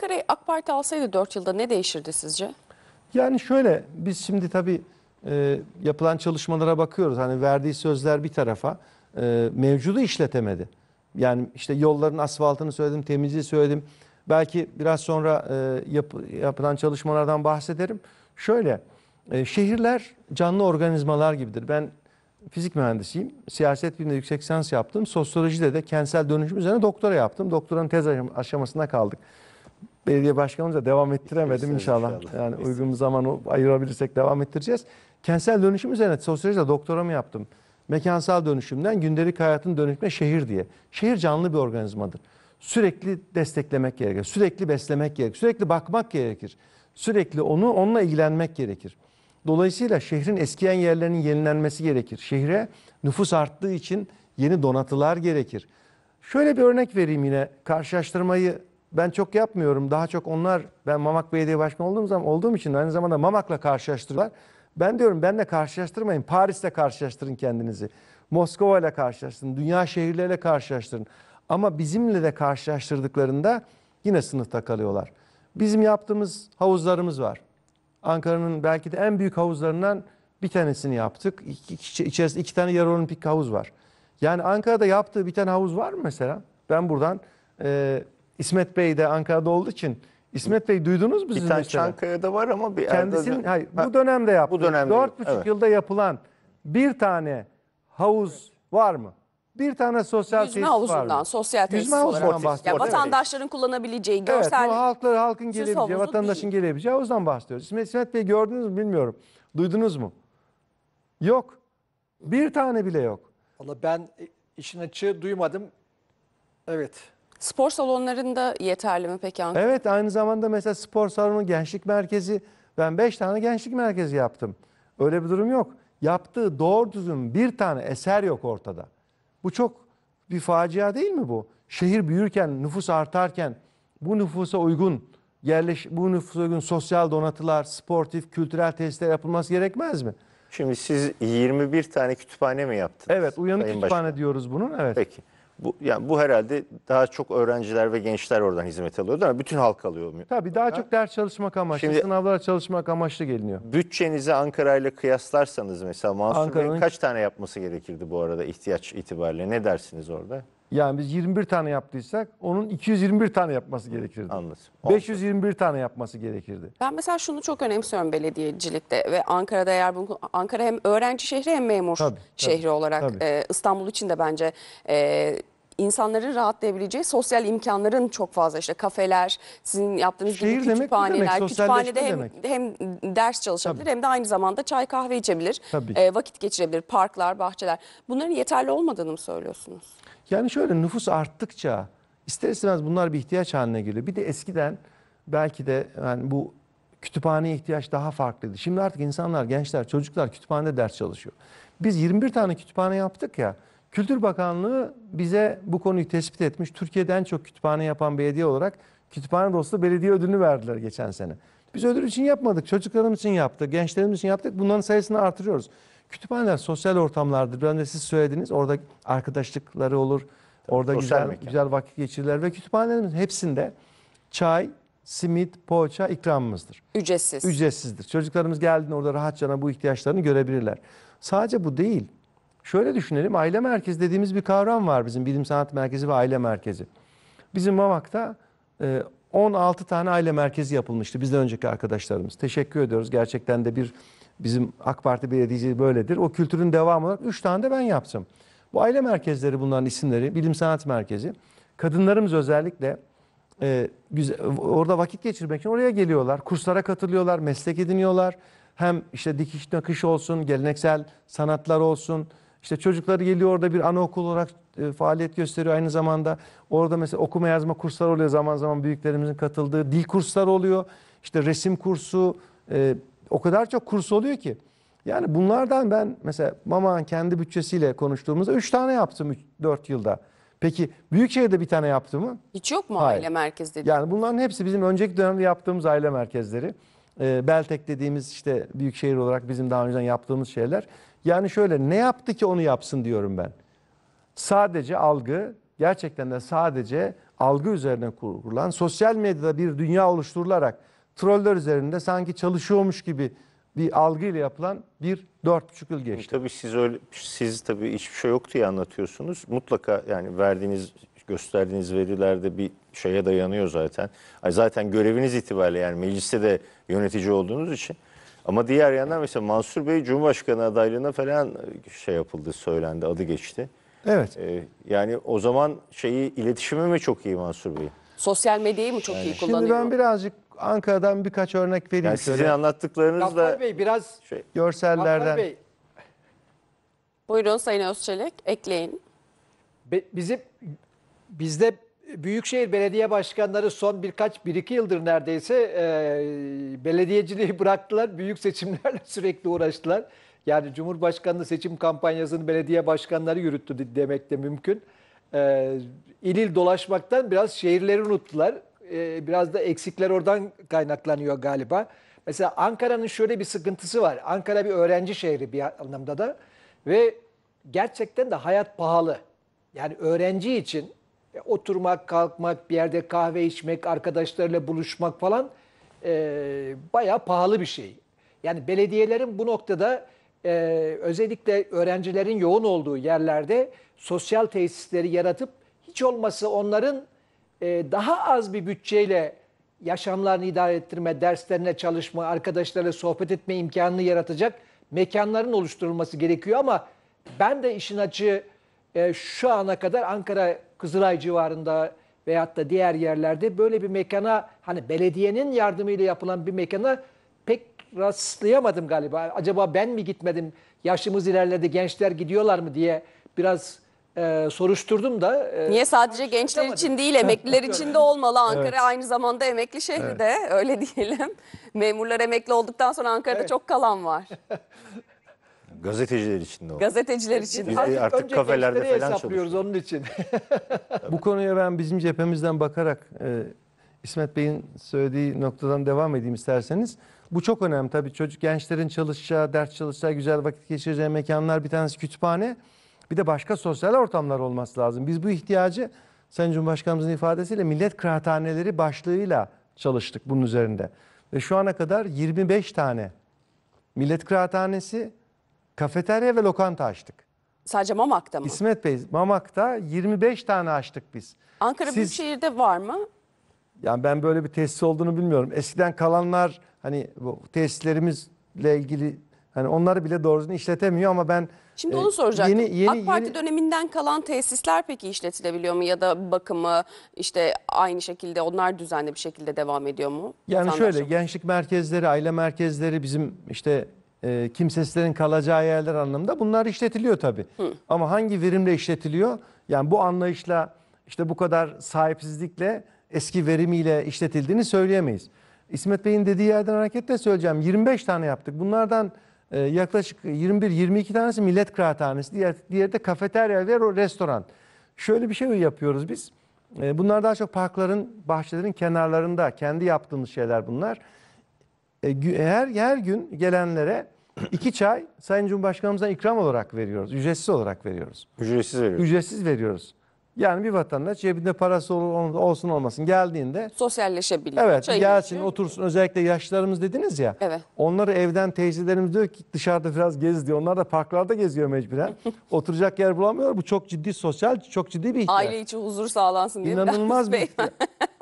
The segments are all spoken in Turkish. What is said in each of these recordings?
Ankara'yı AK Parti alsaydı 4 yılda ne değişirdi sizce? Yani şöyle biz şimdi tabii e, yapılan çalışmalara bakıyoruz. Hani verdiği sözler bir tarafa e, mevcudu işletemedi. Yani işte yolların asfaltını söyledim, temizliği söyledim. Belki biraz sonra e, yap, yapılan çalışmalardan bahsederim. Şöyle, e, şehirler canlı organizmalar gibidir. Ben fizik mühendisiyim. Siyaset biliminde yüksek lisans yaptım. Sosyolojide de kentsel dönüşüm üzerine doktora yaptım. Doktoranın tez aşamasına kaldık belediye başkanımıza devam ettiremedim inşallah. inşallah. Yani Neyse. uygun zaman ayırabilirsek devam ettireceğiz. Kentsel dönüşüm üzerine sosyolojide doktoramı yaptım. Mekansal dönüşümden gündelik hayatın dönüşme şehir diye. Şehir canlı bir organizmadır. Sürekli desteklemek gerekir. Sürekli beslemek gerekir. Sürekli bakmak gerekir. Sürekli onu onunla ilgilenmek gerekir. Dolayısıyla şehrin eskiyen yerlerinin yenilenmesi gerekir. Şehre nüfus arttığı için yeni donatılar gerekir. Şöyle bir örnek vereyim yine karşılaştırmayı ben çok yapmıyorum. Daha çok onlar ben Mamak Belediye Başkanı olduğum zaman olduğum için aynı zamanda Mamak'la karşılaştırıyorlar. Ben diyorum benle karşılaştırmayın. Paris'le karşılaştırın kendinizi. Moskova ile karşılaştırın. Dünya şehirleriyle karşılaştırın. Ama bizimle de karşılaştırdıklarında yine sınıfta kalıyorlar. Bizim yaptığımız havuzlarımız var. Ankara'nın belki de en büyük havuzlarından bir tanesini yaptık. İçerisinde iki tane yarı olimpik havuz var. Yani Ankara'da yaptığı bir tane havuz var mı mesela? Ben buradan e, İsmet Bey de Ankara'da olduğu için İsmet Bey duydunuz mu? Bir tane mesela? Çankaya'da var ama bir Kendisinin, de... hayır, bu dönemde yaptı. Bu dönemde. Dört buçuk evet. yılda yapılan bir tane havuz var mı? Bir tane sosyal Yüzme tesis havuzundan, var mı? sosyal tesis Yüzme havuzundan bahsediyoruz. vatandaşların evet. kullanabileceği görsel... Evet, bu halkları, halkın gelebileceği, vatandaşın değil. gelebileceği havuzdan bahsediyoruz. İsmet, İsmet Bey gördünüz mü bilmiyorum. Duydunuz mu? Yok. Bir tane bile yok. Valla ben işin açığı duymadım. Evet. Spor salonlarında yeterli mi peki Ankara? Evet aynı zamanda mesela spor salonu, gençlik merkezi. Ben 5 tane gençlik merkezi yaptım. Öyle bir durum yok. Yaptığı doğru düzgün bir tane eser yok ortada. Bu çok bir facia değil mi bu? Şehir büyürken, nüfus artarken bu nüfusa uygun yerleş bu nüfusa uygun sosyal donatılar, sportif, kültürel tesisler yapılması gerekmez mi? Şimdi siz 21 tane kütüphane mi yaptınız? Evet, uyanık Sayın kütüphane Başkan. diyoruz bunun. Evet. Peki. Bu, yani bu herhalde daha çok öğrenciler ve gençler oradan hizmet alıyordu ama bütün halk alıyor. mu? Tabii daha çok ders çalışmak amaçlı, Şimdi- sınavlara çalışmak amaçlı geliniyor. Bütçenizi Ankara ile kıyaslarsanız mesela Mansur Bey kaç tane yapması gerekirdi bu arada ihtiyaç itibariyle? Ne dersiniz orada? Yani biz 21 tane yaptıysak onun 221 tane yapması gerekirdi. Anlasın. 521 tane yapması gerekirdi. Ben mesela şunu çok önemsiyorum belediyecilikte ve Ankara'da eğer bunu Ankara hem öğrenci şehri hem memur Tabii, tabii, şehri olarak tabii. e, İstanbul için de bence e, insanların rahatlayabileceği sosyal imkanların çok fazla işte kafeler, sizin yaptığınız Şehir gibi demek ne kütüphaneler. demek? Kütüphanede hem, Sosyalleşme hem ders çalışabilir Tabii. hem de aynı zamanda çay kahve içebilir. e, vakit geçirebilir. Parklar, bahçeler. Bunların yeterli olmadığını mı söylüyorsunuz? Yani şöyle nüfus arttıkça ister istemez bunlar bir ihtiyaç haline geliyor. Bir de eskiden belki de yani bu kütüphaneye ihtiyaç daha farklıydı. Şimdi artık insanlar, gençler, çocuklar kütüphanede ders çalışıyor. Biz 21 tane kütüphane yaptık ya. Kültür Bakanlığı bize bu konuyu tespit etmiş. Türkiye'de en çok kütüphane yapan belediye olarak kütüphane dostu belediye ödülünü verdiler geçen sene. Biz ödül için yapmadık. Çocuklarımız için yaptık. Gençlerimiz için yaptık. Bunların sayısını artırıyoruz. Kütüphaneler sosyal ortamlardır. Ben de siz söylediniz. Orada arkadaşlıkları olur. Tabii, orada güzel mekan. güzel vakit geçirirler ve kütüphanelerimiz hepsinde çay, simit, poğaça ikramımızdır. Ücretsiz. Ücretsizdir. Çocuklarımız geldiğinde orada rahatça bu ihtiyaçlarını görebilirler. Sadece bu değil. Şöyle düşünelim, aile merkezi dediğimiz bir kavram var bizim bilim sanat merkezi ve aile merkezi. Bizim Mavak'ta 16 e, tane aile merkezi yapılmıştı bizden önceki arkadaşlarımız. Teşekkür ediyoruz. Gerçekten de bir bizim AK Parti belediyeciliği böyledir. O kültürün devamı olarak 3 tane de ben yaptım. Bu aile merkezleri bunların isimleri, bilim sanat merkezi. Kadınlarımız özellikle e, güzel, orada vakit geçirmek için oraya geliyorlar. Kurslara katılıyorlar, meslek ediniyorlar. Hem işte dikiş nakış olsun, geleneksel sanatlar olsun, işte çocukları geliyor orada bir anaokul olarak e, faaliyet gösteriyor. Aynı zamanda orada mesela okuma yazma kursları oluyor zaman zaman büyüklerimizin katıldığı. Dil kursları oluyor. İşte resim kursu e, o kadar çok kurs oluyor ki. Yani bunlardan ben mesela Mama'nın kendi bütçesiyle konuştuğumuzda 3 tane yaptım 4 yılda. Peki Büyükşehir'de bir tane yaptı mı? Hiç yok mu Hayır. aile merkezleri Yani bunların hepsi bizim önceki dönemde yaptığımız aile merkezleri. E, Beltek dediğimiz işte büyük şehir olarak bizim daha önceden yaptığımız şeyler. Yani şöyle ne yaptı ki onu yapsın diyorum ben. Sadece algı, gerçekten de sadece algı üzerine kurulan sosyal medyada bir dünya oluşturularak troller üzerinde sanki çalışıyormuş gibi bir algı ile yapılan bir dört buçuk yıl geçti. Tabii siz öyle siz tabii hiçbir şey yoktu ya anlatıyorsunuz. Mutlaka yani verdiğiniz gösterdiğiniz verilerde bir şeye dayanıyor zaten. Ay zaten göreviniz itibariyle yani mecliste de yönetici olduğunuz için ama diğer yandan mesela Mansur Bey Cumhurbaşkanı adaylığına falan şey yapıldı, söylendi, adı geçti. Evet. Ee, yani o zaman şeyi iletişimi mi çok iyi Mansur Bey? Sosyal medyayı mı çok iyi kullanıyor? Şimdi ben birazcık Ankara'dan birkaç örnek vereyim. Yani sizin şöyle. anlattıklarınız da Bey biraz şey, Gaffar görsellerden. Bey Buyurun Sayın Özçelik ekleyin. be- bizim bizde Büyükşehir belediye başkanları son birkaç, bir iki yıldır neredeyse e, belediyeciliği bıraktılar. Büyük seçimlerle sürekli uğraştılar. Yani Cumhurbaşkanlığı seçim kampanyasını belediye başkanları yürüttü demek de mümkün. E, il il dolaşmaktan biraz şehirleri unuttular. E, biraz da eksikler oradan kaynaklanıyor galiba. Mesela Ankara'nın şöyle bir sıkıntısı var. Ankara bir öğrenci şehri bir anlamda da. Ve gerçekten de hayat pahalı. Yani öğrenci için e, oturmak, kalkmak, bir yerde kahve içmek, arkadaşlarla buluşmak falan e, bayağı pahalı bir şey. Yani belediyelerin bu noktada e, özellikle öğrencilerin yoğun olduğu yerlerde sosyal tesisleri yaratıp hiç olmazsa onların e, daha az bir bütçeyle yaşamlarını idare ettirme, derslerine çalışma, arkadaşlarla sohbet etme imkanını yaratacak mekanların oluşturulması gerekiyor ama ben de işin açığı e, şu ana kadar Ankara Kızılay civarında veyahut da diğer yerlerde böyle bir mekana hani belediyenin yardımıyla yapılan bir mekana pek rastlayamadım galiba. Acaba ben mi gitmedim, yaşımız ilerledi, gençler gidiyorlar mı diye biraz e, soruşturdum da. E, Niye sadece gençler için değil emekliler için de olmalı. Ankara evet. aynı zamanda emekli şehri de öyle diyelim. Memurlar emekli olduktan sonra Ankara'da evet. çok kalan var. Gazeteciler için de o. Gazeteciler için. Biz artık, artık kafelerde falan hesaplıyoruz onun için. Bu konuya ben bizim cephemizden bakarak e, İsmet Bey'in söylediği noktadan devam edeyim isterseniz. Bu çok önemli tabii çocuk gençlerin çalışacağı, ders çalışacağı, güzel vakit geçireceği mekanlar bir tanesi kütüphane. Bir de başka sosyal ortamlar olması lazım. Biz bu ihtiyacı Sayın Cumhurbaşkanımızın ifadesiyle millet kıraathaneleri başlığıyla çalıştık bunun üzerinde. Ve şu ana kadar 25 tane millet kıraathanesi Kafeterya ve lokanta açtık. Sadece Mamak'ta mı? İsmet Bey, Mamak'ta 25 tane açtık biz. Ankara Siz, Büyükşehir'de var mı? Yani ben böyle bir tesis olduğunu bilmiyorum. Eskiden kalanlar hani bu tesislerimizle ilgili hani onları bile doğrusunu işletemiyor ama ben Şimdi e, onu soracaktım. Yeni, yeni, AK Parti yeni... döneminden kalan tesisler peki işletilebiliyor mu ya da bakımı işte aynı şekilde onlar düzenli bir şekilde devam ediyor mu? Yani Sandaşım. şöyle gençlik merkezleri, aile merkezleri bizim işte e, kimsesizlerin kalacağı yerler anlamında bunlar işletiliyor tabii. Hı. Ama hangi verimle işletiliyor? Yani bu anlayışla işte bu kadar sahipsizlikle eski verimiyle işletildiğini söyleyemeyiz. İsmet Bey'in dediği yerden hareketle söyleyeceğim. 25 tane yaptık. Bunlardan e, yaklaşık 21-22 tanesi millet kıraathanesi. Diğer, diğeri de kafeterya ve restoran. Şöyle bir şey yapıyoruz biz. E, bunlar daha çok parkların, bahçelerin kenarlarında. Kendi yaptığımız şeyler bunlar. E, her, her gün gelenlere İki çay Sayın Cumhurbaşkanımızdan ikram olarak veriyoruz. Ücretsiz olarak veriyoruz. Ücretsiz veriyoruz. Ücretsiz veriyoruz. Yani bir vatandaş cebinde parası olsun olmasın geldiğinde sosyalleşebiliyor. Evet çayını gelsin içiyor. otursun özellikle yaşlılarımız dediniz ya. Evet. Onları evden teyzelerimiz diyor ki dışarıda biraz gez diyor. Onlar da parklarda geziyor mecburen. Oturacak yer bulamıyor. Bu çok ciddi sosyal çok ciddi bir ihtiyaç. Aile içi huzur sağlansın diye. İnanılmaz bir ihtiyaç.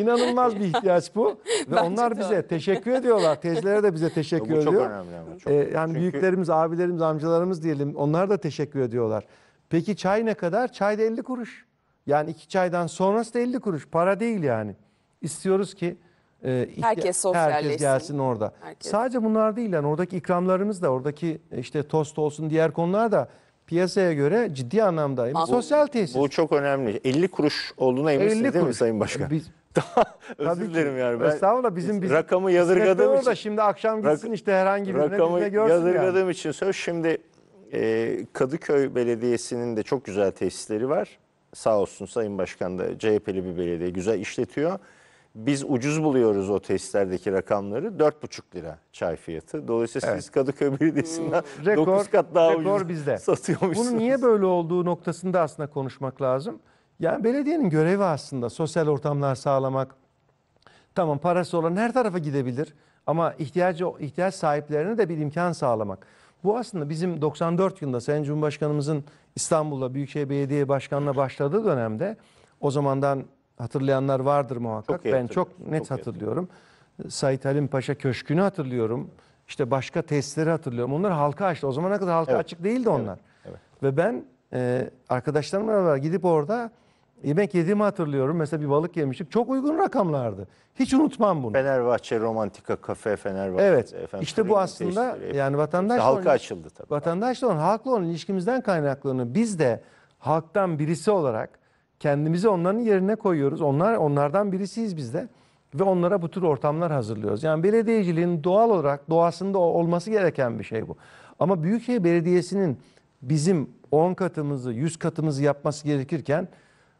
İnanılmaz bir ihtiyaç bu. Ve Bence onlar bize doğru. teşekkür ediyorlar. Teyzelere de bize teşekkür ediyor. Bu çok ediyor. önemli. Ama, çok. Ee, yani Çünkü... büyüklerimiz, abilerimiz, amcalarımız diyelim. Onlar da teşekkür ediyorlar. Peki çay ne kadar? Çay da 50 kuruş. Yani iki çaydan sonrası da 50 kuruş. Para değil yani. İstiyoruz ki e, herkes, herkes gelsin orada. Herkes. Sadece bunlar değil yani oradaki ikramlarımız da oradaki işte tost olsun diğer konular da piyasaya göre ciddi anlamda bu, sosyal tesis. Bu çok önemli. 50 kuruş olduğuna eminsiniz değil kuruş. mi Sayın Başkan? Biz, Özür dilerim yani. Ben estağfurullah bizim, bizim rakamı yazırgadığım için. Da şimdi akşam gitsin rak, işte herhangi birine rakamı birine görsün yazırgadığım yani. için söz. Şimdi e, Kadıköy Belediyesi'nin de çok güzel tesisleri var sağ olsun Sayın Başkan da CHP'li bir belediye güzel işletiyor. Biz ucuz buluyoruz o testlerdeki rakamları. 4,5 lira çay fiyatı. Dolayısıyla evet. siz Kadıköy Belediyesi'nden hmm, rekor, 9 kat daha rekor ucuz bizde. satıyormuşsunuz. Bunun niye böyle olduğu noktasında aslında konuşmak lazım. Yani belediyenin görevi aslında sosyal ortamlar sağlamak. Tamam parası olan her tarafa gidebilir ama ihtiyacı ihtiyaç sahiplerine de bir imkan sağlamak. Bu aslında bizim 94 yılında Sayın Cumhurbaşkanımızın İstanbul'da Büyükşehir Belediye Başkanı'na başladığı dönemde o zamandan hatırlayanlar vardır muhakkak. Çok ben çok net çok hatırlıyorum. Sait Halim Paşa Köşkü'nü hatırlıyorum. İşte başka testleri hatırlıyorum. Onlar halka açtı. O zamana kadar halka evet. açık değildi onlar. Evet. Evet. Ve ben e, arkadaşlarımla beraber gidip orada Yemek yediğimi hatırlıyorum. Mesela bir balık yemiştik. Çok uygun rakamlardı. Hiç unutmam bunu. Fenerbahçe Romantika Kafe Fenerbahçe. Evet. Efendim, işte bu aslında yani vatandaş işte halka açıldı tabii. Vatandaşla olan halkla olan ilişkimizden kaynaklanıyor. Biz de halktan birisi olarak kendimizi onların yerine koyuyoruz. Onlar onlardan birisiyiz biz de ve onlara bu tür ortamlar hazırlıyoruz. Yani belediyeciliğin doğal olarak doğasında olması gereken bir şey bu. Ama Büyükşehir Belediyesi'nin bizim 10 katımızı, 100 katımızı yapması gerekirken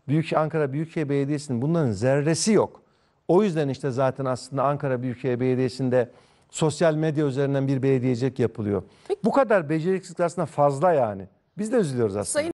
Büyük Ankara Büyükşehir Belediyesi'nin bunların zerresi yok. O yüzden işte zaten aslında Ankara Büyükşehir Belediyesi'nde sosyal medya üzerinden bir belediyecek yapılıyor. Peki. Bu kadar beceriksizlik aslında fazla yani. Biz de üzülüyoruz aslında. Sayın